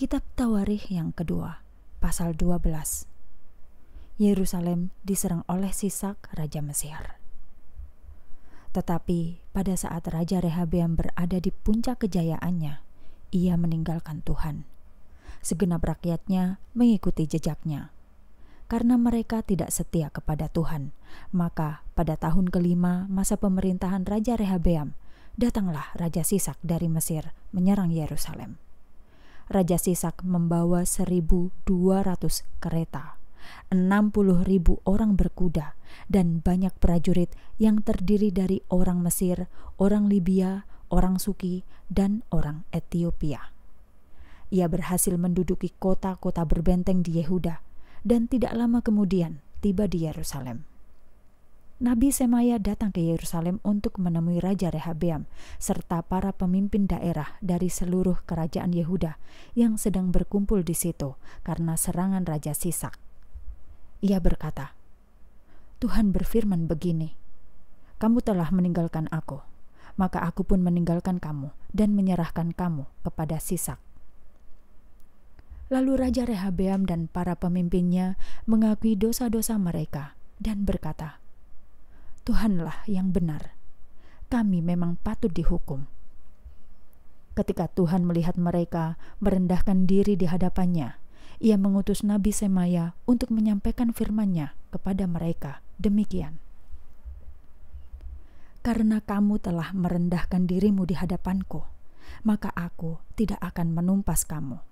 Kitab Tawarikh yang kedua, pasal 12. Yerusalem diserang oleh Sisak, Raja Mesir. Tetapi pada saat Raja Rehabeam berada di puncak kejayaannya, ia meninggalkan Tuhan. Segenap rakyatnya mengikuti jejaknya. Karena mereka tidak setia kepada Tuhan, maka pada tahun kelima masa pemerintahan Raja Rehabeam, datanglah Raja Sisak dari Mesir menyerang Yerusalem. Raja Sisak membawa 1.200 kereta, 60.000 orang berkuda, dan banyak prajurit yang terdiri dari orang Mesir, orang Libya, orang Suki, dan orang Ethiopia. Ia berhasil menduduki kota-kota berbenteng di Yehuda, dan tidak lama kemudian tiba di Yerusalem. Nabi Semaya datang ke Yerusalem untuk menemui Raja Rehabeam serta para pemimpin daerah dari seluruh kerajaan Yehuda yang sedang berkumpul di situ karena serangan Raja Sisak. Ia berkata, Tuhan berfirman begini, Kamu telah meninggalkan aku, maka aku pun meninggalkan kamu dan menyerahkan kamu kepada Sisak. Lalu Raja Rehabeam dan para pemimpinnya mengakui dosa-dosa mereka dan berkata, Tuhanlah yang benar. Kami memang patut dihukum. Ketika Tuhan melihat mereka merendahkan diri di hadapannya, ia mengutus Nabi Semaya untuk menyampaikan firman-Nya kepada mereka. Demikian. Karena kamu telah merendahkan dirimu di hadapanku, maka aku tidak akan menumpas kamu.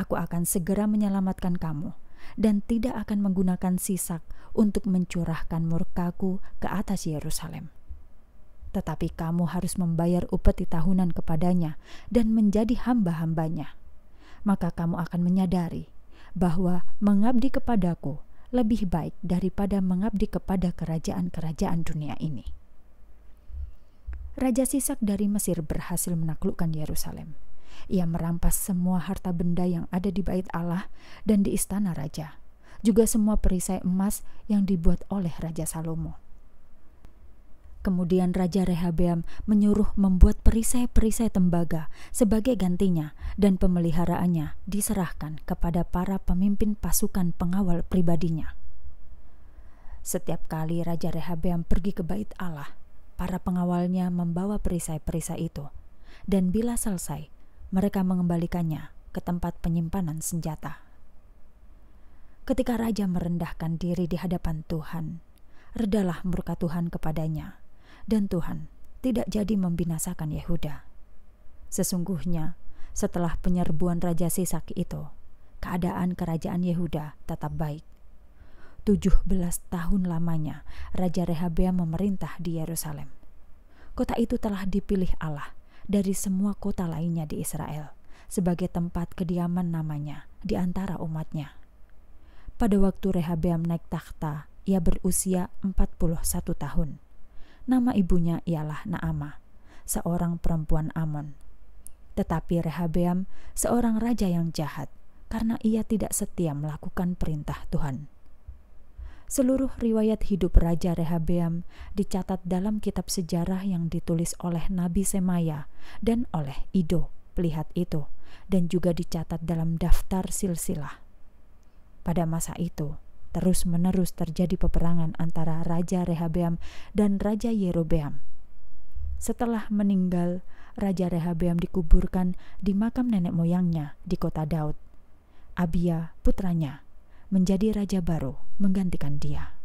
Aku akan segera menyelamatkan kamu.' dan tidak akan menggunakan sisak untuk mencurahkan murkaku ke atas Yerusalem. Tetapi kamu harus membayar upeti tahunan kepadanya dan menjadi hamba-hambanya. Maka kamu akan menyadari bahwa mengabdi kepadaku lebih baik daripada mengabdi kepada kerajaan-kerajaan dunia ini. Raja Sisak dari Mesir berhasil menaklukkan Yerusalem ia merampas semua harta benda yang ada di bait Allah dan di istana raja, juga semua perisai emas yang dibuat oleh Raja Salomo. Kemudian Raja Rehabeam menyuruh membuat perisai-perisai tembaga sebagai gantinya dan pemeliharaannya diserahkan kepada para pemimpin pasukan pengawal pribadinya. Setiap kali Raja Rehabeam pergi ke bait Allah, para pengawalnya membawa perisai-perisai itu. Dan bila selesai, mereka mengembalikannya ke tempat penyimpanan senjata. Ketika raja merendahkan diri di hadapan Tuhan, redalah murka Tuhan kepadanya, dan Tuhan tidak jadi membinasakan Yehuda. Sesungguhnya, setelah penyerbuan Raja Sisak itu, keadaan kerajaan Yehuda tetap baik. 17 tahun lamanya Raja Rehabeam memerintah di Yerusalem. Kota itu telah dipilih Allah dari semua kota lainnya di Israel sebagai tempat kediaman namanya di antara umatnya. Pada waktu Rehabeam naik takhta, ia berusia 41 tahun. Nama ibunya ialah Naama, seorang perempuan Amon. Tetapi Rehabeam seorang raja yang jahat karena ia tidak setia melakukan perintah Tuhan. Seluruh riwayat hidup Raja Rehabeam dicatat dalam kitab sejarah yang ditulis oleh Nabi Semaya dan oleh Ido, pelihat itu, dan juga dicatat dalam daftar silsilah. Pada masa itu, terus-menerus terjadi peperangan antara Raja Rehabeam dan Raja Yerobeam. Setelah meninggal, Raja Rehabeam dikuburkan di makam nenek moyangnya di kota Daud. Abia, putranya, menjadi raja baru menggantikan dia.